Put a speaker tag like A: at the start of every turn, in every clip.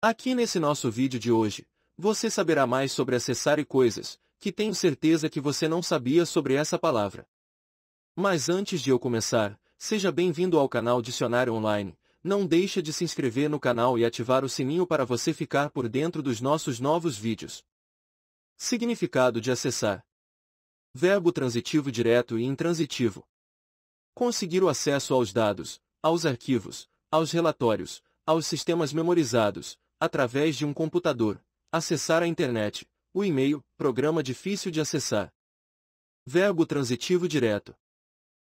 A: Aqui nesse nosso vídeo de hoje, você saberá mais sobre acessar e coisas, que tenho certeza que você não sabia sobre essa palavra. Mas antes de eu começar, seja bem-vindo ao canal Dicionário Online, não deixa de se inscrever no canal e ativar o sininho para você ficar por dentro dos nossos novos vídeos. Significado de acessar Verbo transitivo direto e intransitivo Conseguir o acesso aos dados, aos arquivos, aos relatórios, aos sistemas memorizados, através de um computador, acessar a internet, o e-mail, programa difícil de acessar. Verbo transitivo direto.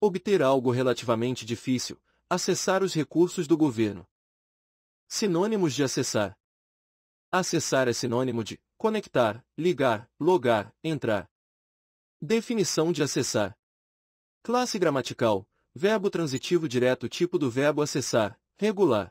A: Obter algo relativamente difícil, acessar os recursos do governo. Sinônimos de acessar. Acessar é sinônimo de conectar, ligar, logar, entrar. Definição de acessar. Classe gramatical, verbo transitivo direto tipo do verbo acessar, regular.